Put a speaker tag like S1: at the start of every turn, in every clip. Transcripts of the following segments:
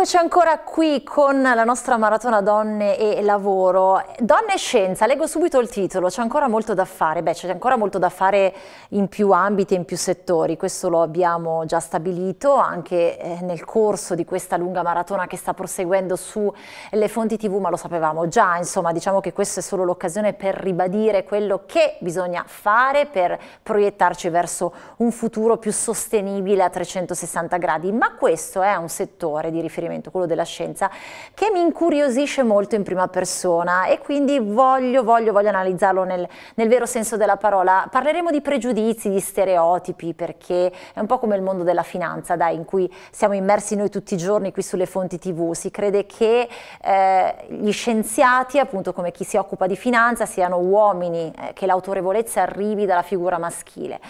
S1: Eccoci ancora qui con la nostra maratona Donne e Lavoro. Donne e Scienza, leggo subito il titolo, c'è ancora molto da fare, beh c'è ancora molto da fare in più ambiti e in più settori, questo lo abbiamo già stabilito anche eh, nel corso di questa lunga maratona che sta proseguendo sulle fonti tv, ma lo sapevamo già, insomma diciamo che questa è solo l'occasione per ribadire quello che bisogna fare per proiettarci verso un futuro più sostenibile a 360 gradi, ma questo è un settore di riferimento argomento, quello della scienza, che mi incuriosisce molto in prima persona e quindi voglio, voglio, voglio analizzarlo nel, nel vero senso della parola. Parleremo di pregiudizi, di stereotipi, perché è un po' come il mondo della finanza, dai, in cui siamo immersi noi tutti i giorni qui sulle fonti tv. Si crede che eh, gli scienziati, appunto come chi si occupa di finanza, siano uomini, eh, che l'autorevolezza arrivi dalla figura maschile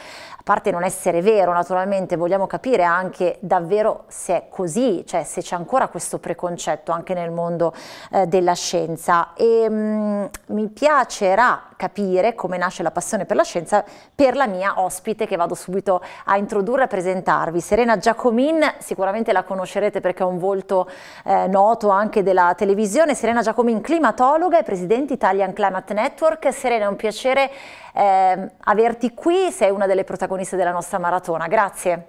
S1: parte non essere vero, naturalmente vogliamo capire anche davvero se è così, cioè se c'è ancora questo preconcetto anche nel mondo eh, della scienza. E ehm, mh, mi piacerà capire come nasce la passione per la scienza per la mia ospite che vado subito a introdurre e presentarvi. Serena Giacomin, sicuramente la conoscerete perché è un volto eh, noto anche della televisione. Serena Giacomin, climatologa e presidente Italian Climate Network. Serena, è un piacere eh, averti qui, sei una delle protagoniste della nostra maratona. Grazie.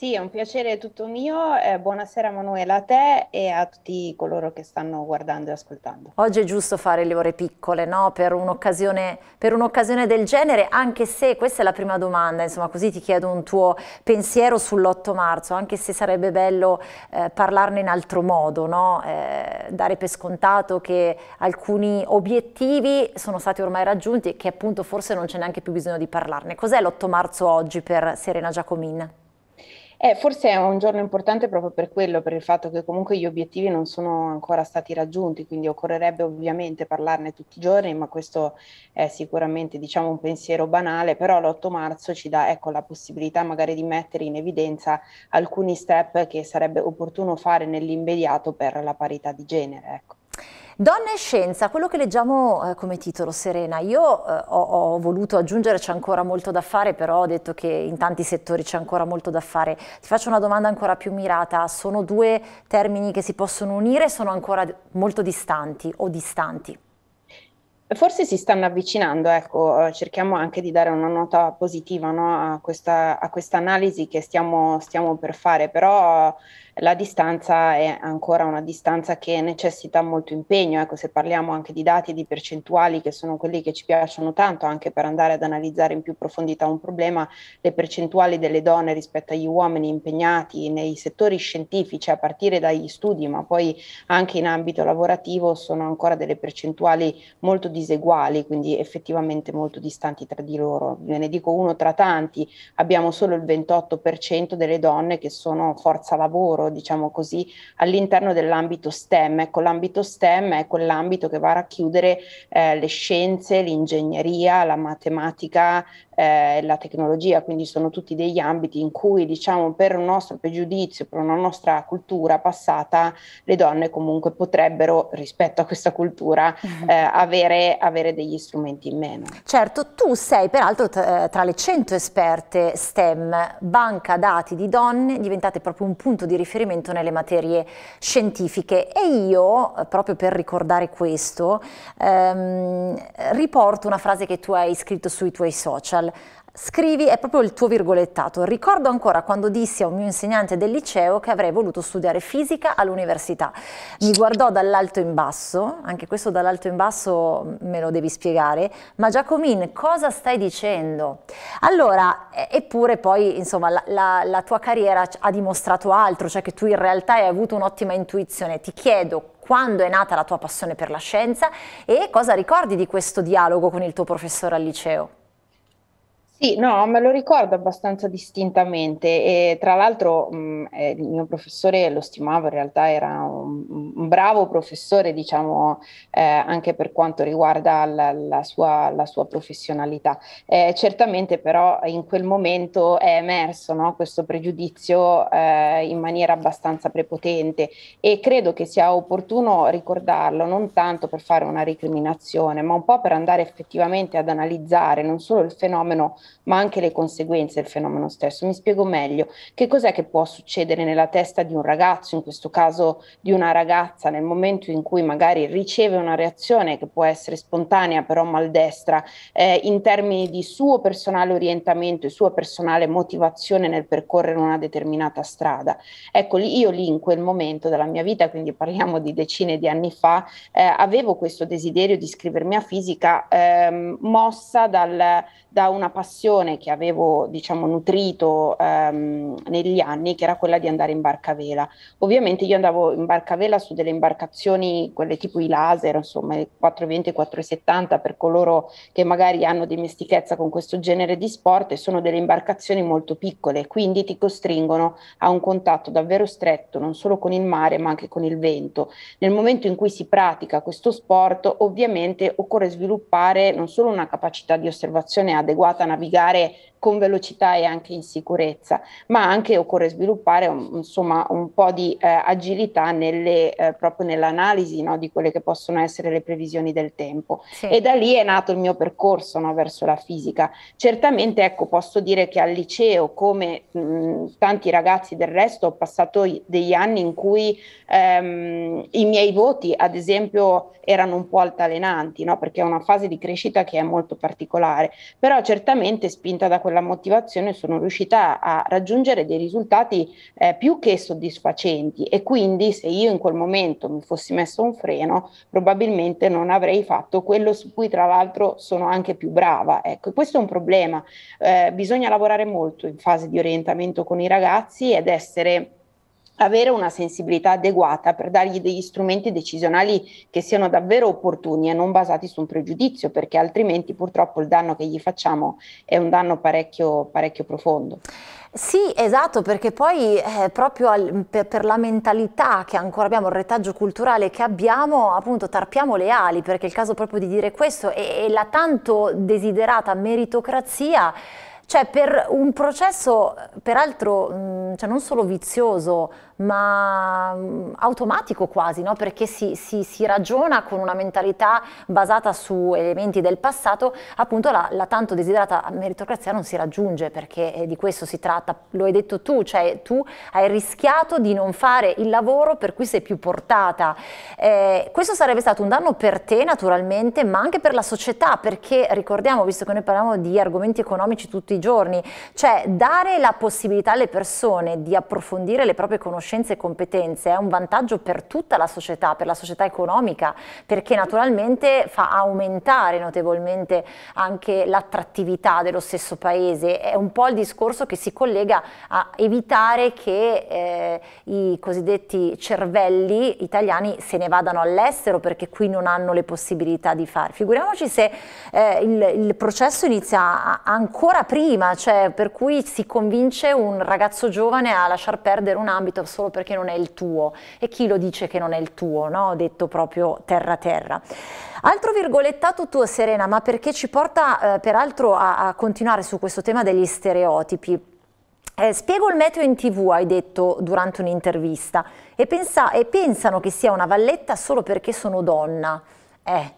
S2: Sì, è un piacere tutto mio.
S1: Eh, buonasera Manuela a te e a tutti coloro che stanno guardando e ascoltando. Oggi è giusto fare le ore piccole, no? Per un'occasione, un del genere, anche se questa è la prima domanda, insomma, così ti chiedo un tuo pensiero sull'8 marzo, anche se sarebbe bello eh, parlarne in altro modo, no? eh, dare per scontato che alcuni obiettivi sono stati ormai raggiunti e che appunto forse non c'è neanche più bisogno di parlarne. Cos'è l'8 marzo oggi per Serena Giacomin? Eh, forse
S2: è un giorno importante proprio per quello, per il fatto che comunque gli obiettivi non sono ancora stati raggiunti, quindi occorrerebbe ovviamente parlarne tutti i giorni, ma questo è sicuramente diciamo, un pensiero banale, però l'8 marzo ci dà ecco, la possibilità magari di mettere in evidenza alcuni step che sarebbe opportuno fare nell'immediato per la parità di genere. Ecco.
S1: Donna e scienza, quello che leggiamo eh, come titolo, Serena, io eh, ho, ho, voluto aggiungere c'è ancora molto da fare, però ho detto che in tanti settori c'è ancora molto da fare. Ti faccio una domanda ancora più mirata, sono due termini che si possono unire, sono ancora molto distanti o distanti? Forse si stanno avvicinando,
S2: ecco, eh, cerchiamo anche di dare una nota positiva no, a, questa, a questa analisi che stiamo, stiamo per fare, però la distanza è ancora una distanza che necessita molto impegno. Ecco, se parliamo anche di dati e di percentuali, che sono quelli che ci piacciono tanto anche per andare ad analizzare in più profondità un problema, le percentuali delle donne rispetto agli uomini impegnati nei settori scientifici, a partire dagli studi, ma poi anche in ambito lavorativo, sono ancora delle percentuali molto diseguali, quindi effettivamente molto distanti tra di loro. Ve ne dico uno tra tanti, abbiamo solo il 28% delle donne che sono forza lavoro diciamo così, all'interno dell'ambito STEM. Ecco, l'ambito STEM è quell'ambito che va a racchiudere eh, le scienze, l'ingegneria, la matematica, eh, la tecnologia, quindi sono tutti degli ambiti in cui diciamo per un nostro pregiudizio, per una nostra cultura passata, le donne comunque potrebbero rispetto a questa cultura mhm. eh, avere, avere, degli strumenti in meno.
S1: Certo, tu sei peraltro eh, tra le 100 esperte STEM, banca dati di donne, diventate proprio un punto di riferimento nelle materie scientifiche e io, eh, proprio per ricordare questo, ehm, riporto una frase che tu hai scritto sui tuoi social scrivi, è proprio il tuo virgolettato. Ricordo ancora quando dissi a un mio insegnante del liceo che avrei voluto studiare fisica all'università. Mi guardò dall'alto in basso, anche questo dall'alto in basso me lo devi spiegare, ma Giacomin cosa stai dicendo? Allora, eppure poi insomma la, la, la tua carriera ha dimostrato altro, cioè che tu in realtà hai avuto un'ottima intuizione. Ti chiedo quando è nata la tua passione per la scienza e cosa ricordi di questo dialogo con il tuo professore al liceo? Sì,
S2: no, me lo ricordo abbastanza distintamente e tra l'altro mh, eh, il mio professore lo stimavo, in realtà era un, un bravo professore, diciamo, eh, anche per quanto riguarda la, la, sua, la sua, professionalità. Eh, certamente però in quel momento è emerso no, questo pregiudizio eh, in maniera abbastanza prepotente e credo che sia opportuno ricordarlo non tanto per fare una recriminazione, ma un po' per andare effettivamente ad analizzare non solo il fenomeno, ma anche le conseguenze del fenomeno stesso. Mi spiego meglio, che cos'è che può succedere nella testa di un ragazzo, in questo caso di una ragazza, nel momento in cui magari riceve una reazione che può essere spontanea però maldestra, eh, in termini di suo personale orientamento e sua personale motivazione nel percorrere una determinata strada. Ecco, io lì in quel momento della mia vita, quindi parliamo di decine di anni fa, eh, avevo questo desiderio di iscrivermi a fisica ehm, mossa dal, da una passione passione che avevo diciamo, nutrito ehm, negli anni, che era quella di andare in barca vela. Ovviamente io andavo in barca vela su delle imbarcazioni, quelle tipo i laser, insomma, 420 470 per coloro che magari hanno dimestichezza con questo genere di sport e sono delle imbarcazioni molto piccole, quindi ti costringono a un contatto davvero stretto, non solo con il mare, ma anche con il vento. Nel momento in cui si pratica questo sport, ovviamente occorre sviluppare non solo una capacità di osservazione adeguata a navigare, navigare con velocità e anche in sicurezza, ma anche occorre sviluppare un, um, insomma, un po' di eh, agilità nelle, eh, proprio nell'analisi no, di quelle che possono essere le previsioni del tempo. Sì. E da lì è nato il mio percorso no, verso la fisica. Certamente ecco, posso dire che al liceo, come mh, mm, tanti ragazzi del resto, ho passato degli anni in cui ehm, i miei voti, ad esempio, erano un po' altalenanti, no? perché è una fase di crescita che è molto particolare, però certamente spinta da quella motivazione sono riuscita a raggiungere dei risultati eh, più che soddisfacenti e quindi se io in quel momento mi fossi messo un freno probabilmente non avrei fatto quello su cui tra l'altro sono anche più brava. Ecco, questo è un problema, eh, bisogna lavorare molto in fase di orientamento con i ragazzi ed essere avere una sensibilità adeguata per dargli degli strumenti decisionali che siano davvero opportuni e non basati su un pregiudizio, perché altrimenti purtroppo il danno che gli facciamo è un danno
S1: parecchio, parecchio profondo. Sì, esatto, perché poi eh, proprio al, per, per, la mentalità che ancora abbiamo, il retaggio culturale che abbiamo, appunto tarpiamo le ali, perché è il caso proprio di dire questo, e, e la tanto desiderata meritocrazia cioè per un processo peraltro mm, cioè non solo vizioso ma mm, automatico quasi, no? perché si, si, si, ragiona con una mentalità basata su elementi del passato, appunto la, la tanto desiderata meritocrazia non si raggiunge perché eh, di questo si tratta, lo hai detto tu, cioè tu hai rischiato di non fare il lavoro per cui sei più portata. Eh, questo sarebbe stato un danno per te naturalmente, ma anche per la società, perché ricordiamo, visto che noi parliamo di argomenti economici tutti i giorni, cioè dare la possibilità alle persone di approfondire le proprie conoscenze, conoscenze e competenze è un vantaggio per tutta la società, per la società economica, perché naturalmente fa aumentare notevolmente anche l'attrattività dello stesso paese. È un po' il discorso che si collega a evitare che eh, i cosiddetti cervelli italiani se ne vadano all'estero perché qui non hanno le possibilità di fare. Figuriamoci se eh, il, il, processo inizia ancora prima, cioè per cui si convince un ragazzo giovane a lasciar perdere un ambito solo perché non è il tuo e chi lo dice che non è il tuo, no? detto proprio terra terra. Altro virgolettato tuo Serena, ma perché ci porta eh, peraltro a, a continuare su questo tema degli stereotipi. Eh, spiego il meteo in tv, hai detto durante un'intervista, e, pensa, e, pensano che sia una valletta solo perché sono donna. Eh,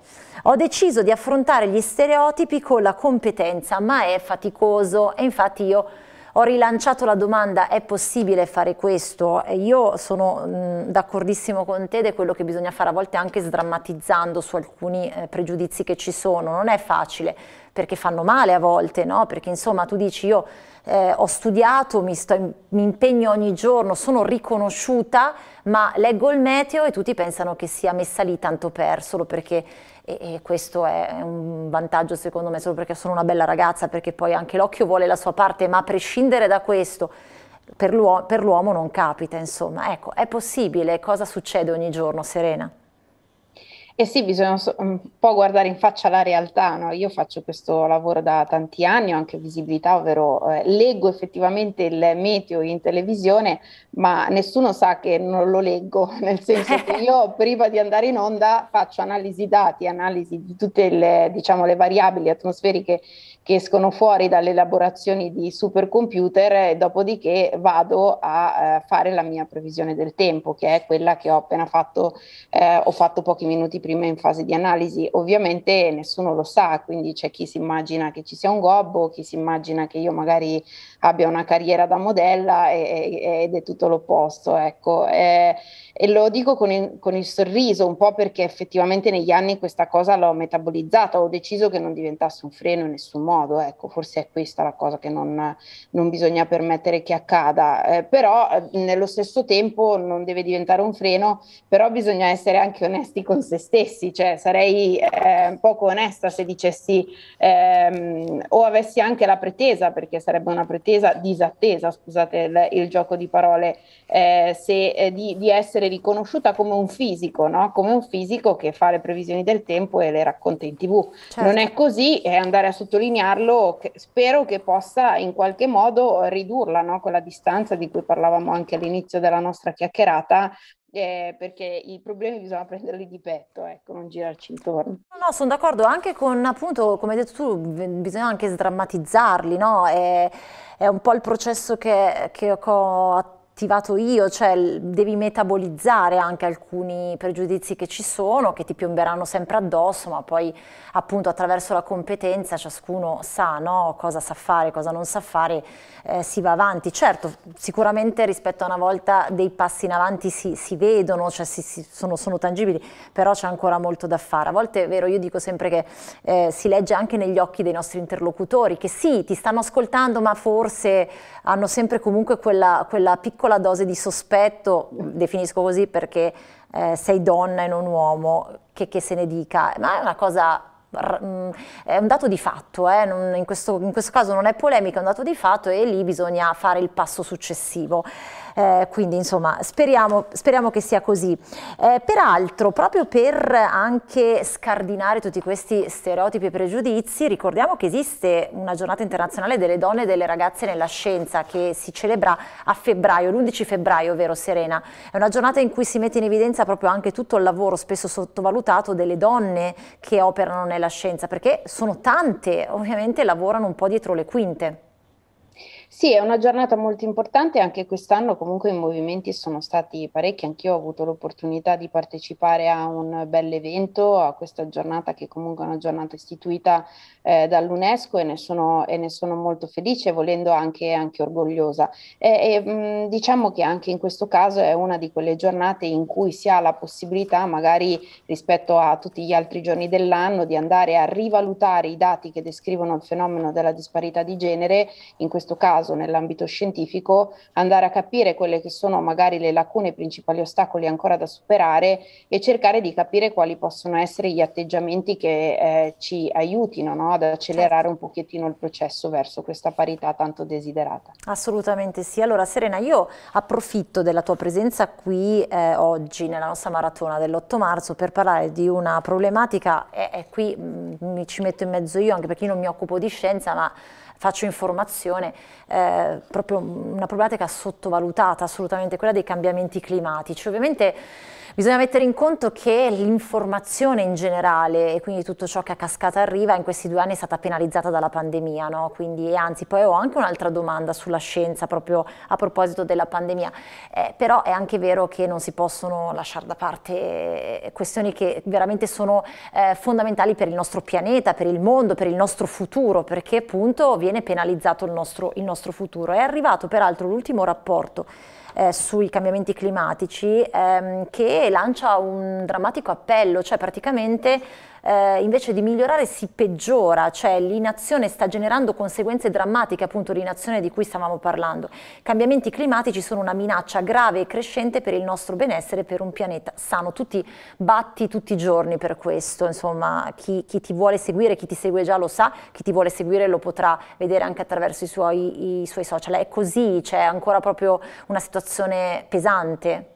S1: ho deciso di affrontare gli stereotipi con la competenza, ma è faticoso e infatti io ho rilanciato la domanda, è possibile fare questo? E Io sono mm, d'accordissimo con te ed è quello che bisogna fare a volte anche sdrammatizzando su alcuni eh, pregiudizi che ci sono. Non è facile perché fanno male a volte, no? Perché insomma tu dici io eh, ho studiato, mi, sto, mi impegno ogni giorno, sono riconosciuta, ma leggo il meteo e tutti pensano che sia messa lì tanto per, solo perché e, questo è un vantaggio secondo me solo perché sono una bella ragazza, perché poi anche l'occhio vuole la sua parte, ma a prescindere da questo, per l'uomo non capita, insomma. Ecco, è possibile, cosa succede ogni giorno, Serena? E sì, bisogna un
S2: po' guardare in faccia la realtà. No? Io faccio questo lavoro da tanti anni, ho anche visibilità, ovvero eh, leggo effettivamente il meteo in televisione, ma nessuno sa che non lo leggo, nel senso che io prima di andare in onda faccio analisi dati, analisi di tutte le, diciamo, le variabili atmosferiche che escono fuori dalle elaborazioni di supercomputer e dopodiché vado a eh, fare la mia previsione del tempo, che è quella che ho appena fatto, eh, ho fatto pochi minuti prima prima in fase di analisi. Ovviamente nessuno lo sa, quindi c'è chi si immagina che ci sia un gobbo, chi si immagina che io magari abbia una carriera da modella e, ed è tutto l'opposto. Ecco. E, e lo dico con il, con il sorriso, un po' perché effettivamente negli anni questa cosa l'ho metabolizzata, ho deciso che non diventasse un freno in nessun modo. Ecco, forse è questa la cosa che non, non bisogna permettere che accada, eh, però eh, nello stesso tempo non deve diventare un freno, però bisogna essere anche onesti con se stessi stessi, cioè sarei eh, poco onesta se dicessi ehm, o avessi anche la pretesa, perché sarebbe una pretesa disattesa, scusate il, il gioco di parole, eh, se, eh, di, di, essere riconosciuta come un fisico, no? come un fisico che fa le previsioni del tempo e le racconta in tv. Certo. Non è così e andare a sottolinearlo che, spero che possa in qualche modo ridurla no? quella distanza di cui parlavamo anche all'inizio della nostra
S1: chiacchierata
S2: eh, perché i problemi bisogna prenderli di petto, ecco, non girarci intorno.
S1: No, no sono d'accordo, anche con appunto, come hai detto tu, bisogna anche sdrammatizzarli, no? È, è un po' il processo che, che ho attivato attivato io, cioè devi metabolizzare anche alcuni pregiudizi che ci sono, che ti piomberanno sempre addosso, ma poi appunto attraverso la competenza ciascuno sa no, cosa sa fare, cosa non sa fare, eh, si va avanti. Certo, sicuramente rispetto a una volta dei passi in avanti si, si vedono, cioè si, si sono, sono, tangibili, però c'è ancora molto da fare. A volte è vero, io dico sempre che eh, si legge anche negli occhi dei nostri interlocutori, che sì, ti stanno ascoltando, ma forse hanno sempre comunque quella, quella piccola piccola dose di sospetto, definisco così perché eh, sei donna e non uomo, che, che se ne dica, ma è una cosa mm, è un dato di fatto, eh? non, in, questo, in questo caso non è polemica, è un dato di fatto e lì bisogna fare il passo successivo eh, quindi insomma speriamo, speriamo, che sia così. Eh, peraltro proprio per anche scardinare tutti questi stereotipi e pregiudizi ricordiamo che esiste una giornata internazionale delle donne e delle ragazze nella scienza che si celebra a febbraio, l'11 febbraio, vero Serena? È una giornata in cui si mette in evidenza proprio anche tutto il lavoro spesso sottovalutato delle donne che operano nella scienza perché sono tante, ovviamente lavorano un po' dietro le quinte. Sì, è una giornata molto importante, anche quest'anno comunque i movimenti sono stati
S2: parecchi, anch'io ho avuto l'opportunità di partecipare a un bel evento, a questa giornata che comunque è una giornata istituita eh, dall'UNESCO e ne, sono, e ne, sono, molto felice, volendo anche, anche orgogliosa. E, e mh, mm, diciamo che anche in questo caso è una di quelle giornate in cui si ha la possibilità, magari rispetto a tutti gli altri giorni dell'anno, di andare a rivalutare i dati che descrivono il fenomeno della disparità di genere, in questo caso caso nell'ambito scientifico, andare a capire quelle che sono magari le lacune, i principali ostacoli ancora da superare e cercare di capire quali possono essere gli atteggiamenti che eh, ci aiutino no? ad accelerare un pochettino il processo verso questa parità
S1: tanto desiderata. Assolutamente sì. Allora Serena, io approfitto della tua presenza qui eh, oggi nella nostra maratona dell'8 marzo per parlare di una problematica e, e qui mh, mm, mi ci metto in mezzo io anche perché io non mi occupo di scienza ma faccio informazione, eh, proprio una problematica sottovalutata assolutamente, quella dei cambiamenti climatici. Ovviamente Bisogna mettere in conto che l'informazione in generale e quindi tutto ciò che a cascata arriva in questi due anni è stata penalizzata dalla pandemia, no? Quindi, anzi, poi ho anche un'altra domanda sulla scienza proprio a proposito della pandemia, eh, però è anche vero che non si possono lasciare da parte eh, questioni che veramente sono eh, fondamentali per il nostro pianeta, per il mondo, per il nostro futuro, perché appunto viene penalizzato il nostro, il nostro futuro. È arrivato peraltro l'ultimo rapporto eh, sui cambiamenti climatici ehm, che lancia un drammatico appello, cioè praticamente eh, invece di migliorare si peggiora, cioè l'inazione sta generando conseguenze drammatiche, appunto l'inazione di cui stavamo parlando. I cambiamenti climatici sono una minaccia grave e crescente per il nostro benessere, per un pianeta sano. Tutti batti tutti i giorni per questo, insomma chi, chi ti vuole seguire, chi ti segue già lo sa, chi ti vuole seguire lo potrà vedere anche attraverso i suoi, i suoi social. È così, c'è cioè ancora proprio una situazione pesante.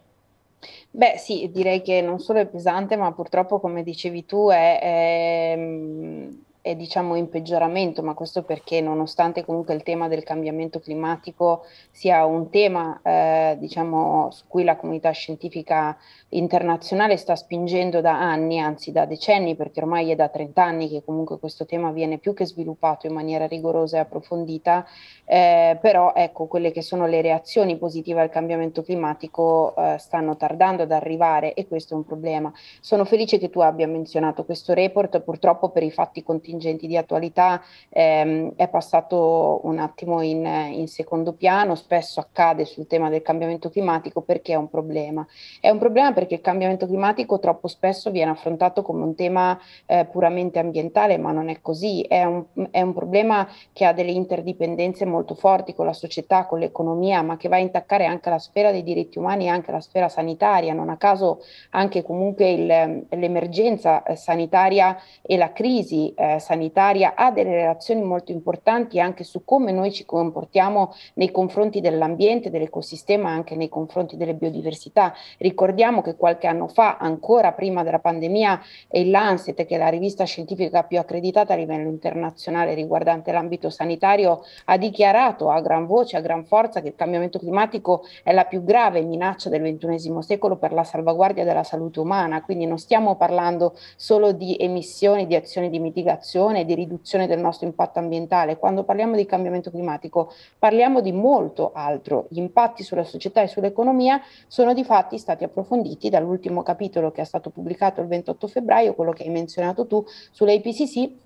S1: Beh, sì, direi che non solo è pesante, ma purtroppo, come dicevi tu, è,
S2: è ehm, è diciamo in peggioramento, ma questo perché nonostante comunque il tema del cambiamento climatico sia un tema eh, diciamo, su cui la comunità scientifica internazionale sta spingendo da anni, anzi da decenni, perché ormai è da 30 anni che comunque questo tema viene più che sviluppato in maniera rigorosa e approfondita, eh, però ecco quelle che sono le reazioni positive al cambiamento climatico eh, stanno tardando ad arrivare e questo è un problema. Sono felice che tu abbia menzionato questo report, purtroppo per i fatti continui contingenti di attualità ehm, è passato un attimo in, in, secondo piano, spesso accade sul tema del cambiamento climatico perché è un problema. È un problema perché il cambiamento climatico troppo spesso viene affrontato come un tema eh, puramente ambientale, ma non è così, è un, è un problema che ha delle interdipendenze molto forti con la società, con l'economia, ma che va a intaccare anche la sfera dei diritti umani e anche la sfera sanitaria. Non a caso anche comunque il, l'emergenza sanitaria e la crisi eh, sanitaria ha delle relazioni molto importanti anche su come noi ci comportiamo nei confronti dell'ambiente, dell'ecosistema, anche nei confronti delle biodiversità. Ricordiamo che qualche anno fa, ancora prima della pandemia, il Lancet, che è la rivista scientifica più accreditata a livello internazionale riguardante l'ambito sanitario, ha dichiarato a gran voce, a gran forza, che il cambiamento climatico è la più grave minaccia del XXI secolo per la salvaguardia della salute umana. Quindi non stiamo parlando solo di emissioni, di azioni di mitigazione riduzione e di riduzione del nostro impatto ambientale, quando parliamo di cambiamento climatico parliamo di molto altro. Gli impatti sulla società e sull'economia sono di fatti stati approfonditi dall'ultimo capitolo che è stato pubblicato il 28 febbraio, quello che hai menzionato tu sull'APCC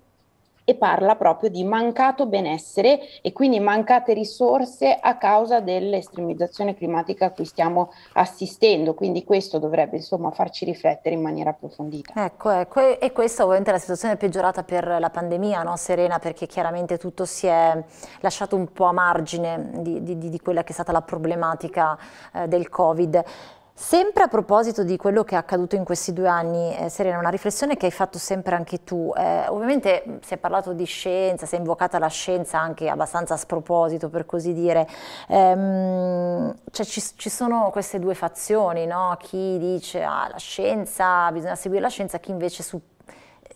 S2: e parla proprio di mancato benessere e quindi mancate risorse a causa dell'estremizzazione climatica a cui stiamo assistendo. Quindi questo dovrebbe insomma farci riflettere in maniera approfondita.
S1: Ecco, ecco. e questa ovviamente è la situazione peggiorata per la pandemia, no, Serena, perché chiaramente tutto si è lasciato un po' a margine di, di, di quella che è stata la problematica eh, del Covid. Sempre a proposito di quello che è accaduto in questi due anni, eh, Serena, una riflessione che hai fatto sempre anche tu. Eh, ovviamente mm, si è parlato di scienza, si è invocata la scienza anche abbastanza a sproposito, per così dire. Ehm, cioè ci, ci, sono queste due fazioni, no? chi dice ah, la scienza, bisogna seguire la scienza, chi invece su,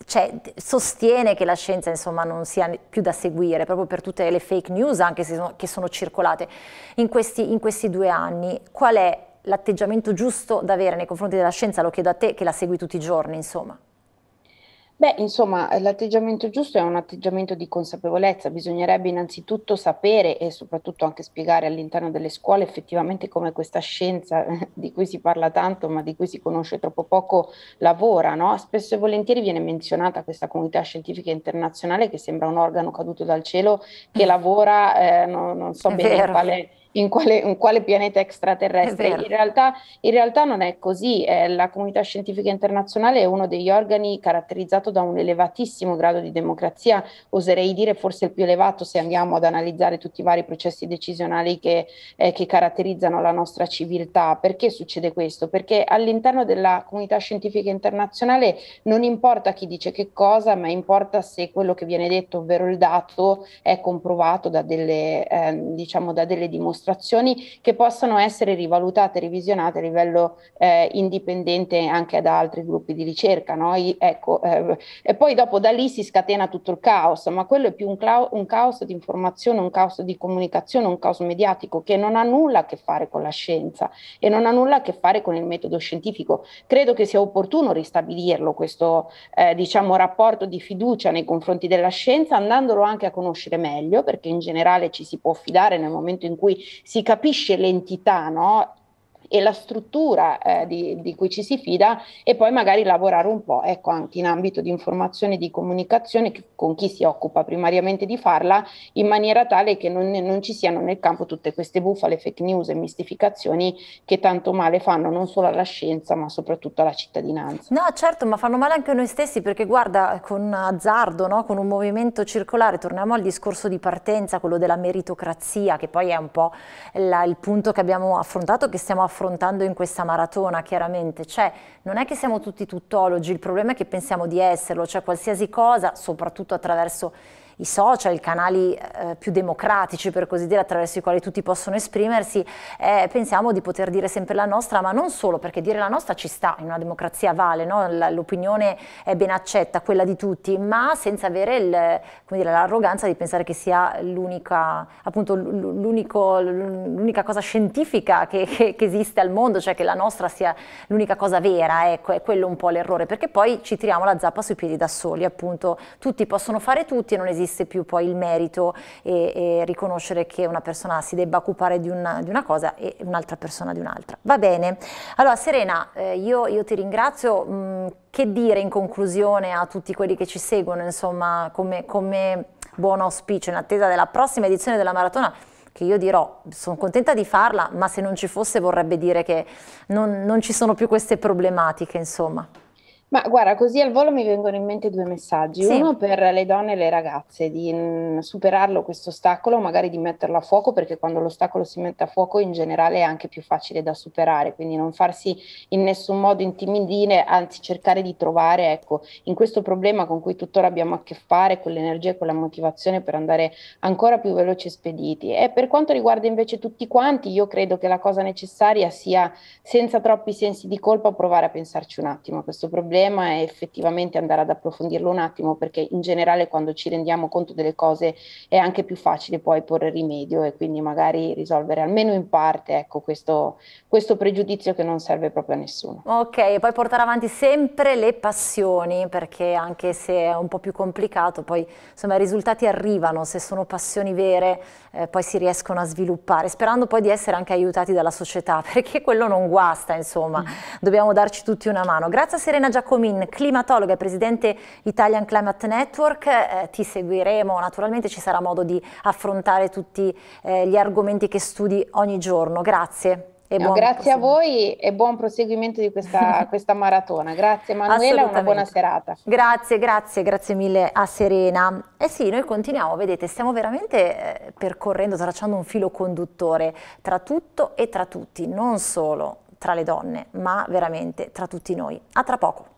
S1: cioè, sostiene che la scienza insomma, non sia più da seguire, proprio per tutte le fake news anche sono, che sono circolate in questi, in questi due anni. Qual è l'atteggiamento giusto da avere nei confronti della scienza? Lo chiedo a te che la segui tutti i giorni, insomma.
S2: Beh, insomma, l'atteggiamento giusto è un atteggiamento di consapevolezza. Bisognerebbe innanzitutto sapere e soprattutto anche spiegare all'interno delle scuole effettivamente come questa scienza di cui si parla tanto, ma di cui si conosce troppo poco, lavora. No? Spesso e volentieri viene menzionata questa comunità scientifica internazionale che sembra un organo caduto dal cielo che mm. lavora, eh, no, non so È bene vero. quale in quale, in quale pianeta extraterrestre. In realtà, in realtà, non è così, eh, la comunità scientifica internazionale è uno degli organi caratterizzato da un elevatissimo grado di democrazia, oserei dire forse il più elevato se andiamo ad analizzare tutti i vari processi decisionali che, eh, che caratterizzano la nostra civiltà. Perché succede questo? Perché all'interno della comunità scientifica internazionale non importa chi dice che cosa, ma importa se quello che viene detto, ovvero il dato, è comprovato da delle, eh, diciamo, da delle dimostrazioni amministrazioni che possano essere rivalutate, revisionate a livello eh, indipendente anche da altri gruppi di ricerca. No? I, ecco, eh, e poi dopo da lì si scatena tutto il caos, ma quello è più un, clau- un caos di informazione, un caos di comunicazione, un caos mediatico che non ha nulla a che fare con la scienza e non ha nulla a che fare con il metodo scientifico. Credo che sia opportuno ristabilirlo questo eh, diciamo, rapporto di fiducia nei confronti della scienza, andandolo anche a conoscere meglio, perché in generale ci si può fidare nel momento in cui si capisce l'entità, no? e la struttura eh, di, di, cui ci si fida e poi magari lavorare un po' ecco, anche in ambito di informazione e di comunicazione che con chi si occupa primariamente di farla, in maniera tale che non, non ci siano nel campo tutte queste bufale, fake news e mistificazioni che tanto male fanno non solo alla scienza ma soprattutto alla cittadinanza.
S1: No, certo, ma fanno male anche noi stessi perché guarda, con azzardo, no? con un movimento circolare, torniamo al discorso di partenza, quello della meritocrazia, che poi è un po' la, il punto che abbiamo affrontato, che stiamo affrontando in questa maratona, chiaramente. Cioè, non è che siamo tutti tuttologi, il problema è che pensiamo di esserlo, cioè qualsiasi cosa, soprattutto soprattutto attraverso i social, i canali eh, più democratici per così dire, attraverso i quali tutti possono esprimersi, eh, pensiamo di poter dire sempre la nostra, ma non solo, perché dire la nostra ci sta, in una democrazia vale, no? l'opinione è ben accetta, quella di tutti, ma senza avere l'arroganza di pensare che sia l'unica, cosa scientifica che, che, che, esiste al mondo, cioè che la nostra sia l'unica cosa vera, ecco, è quello un po' l'errore, perché poi ci tiriamo la zappa sui piedi da soli, appunto, tutti possono fare tutti e non esiste esiste più poi il merito e, e riconoscere che una persona si debba occupare di una, di una cosa e un'altra persona di un'altra. Va bene. Allora Serena, eh, io, io, ti ringrazio. Mh, mm, che dire in conclusione a tutti quelli che ci seguono, insomma, come, come buon auspicio in attesa della prossima edizione della maratona? che io dirò sono contenta di farla, ma se non ci fosse vorrebbe dire che non, non ci sono più queste problematiche, insomma.
S2: Ma guarda, così al volo mi vengono in mente due messaggi. Sì. Uno per le donne e le ragazze, di mm, superarlo questo ostacolo, magari di metterlo a fuoco, perché quando l'ostacolo si mette a fuoco in generale è anche più facile da superare, quindi non farsi in nessun modo intimidire, anzi cercare di trovare, ecco, in questo problema con cui tuttora abbiamo a che fare, con l'energia e con la motivazione per andare ancora più veloci e spediti. E per quanto riguarda invece tutti quanti, io credo che la cosa necessaria sia, senza troppi sensi di colpa, provare a pensarci un attimo a questo problema tema e effettivamente andare ad approfondirlo un attimo perché in generale quando ci rendiamo conto delle cose è anche più facile poi porre rimedio e quindi magari risolvere almeno in parte ecco, questo, questo pregiudizio che non serve proprio a nessuno.
S1: Ok, e poi portare avanti sempre le passioni perché anche se è un po' più complicato poi insomma i risultati arrivano se sono passioni vere eh, poi si riescono a sviluppare sperando poi di essere anche aiutati dalla società perché quello non guasta insomma mm. dobbiamo darci tutti una mano. Grazie a Serena Giacomo Giacomin, climatologa e presidente Italian Climate Network. Eh, ti seguiremo, naturalmente ci sarà modo di affrontare tutti eh, gli argomenti che studi ogni giorno. Grazie. E No, grazie a voi e buon proseguimento di questa, questa maratona. Grazie Manuela, una buona serata. Grazie, grazie, grazie mille a Serena. Eh sì, noi continuiamo, vedete, stiamo veramente eh, percorrendo, tracciando un filo conduttore tra tutto e tra tutti, non solo tra le donne, ma veramente tra tutti noi. A tra poco.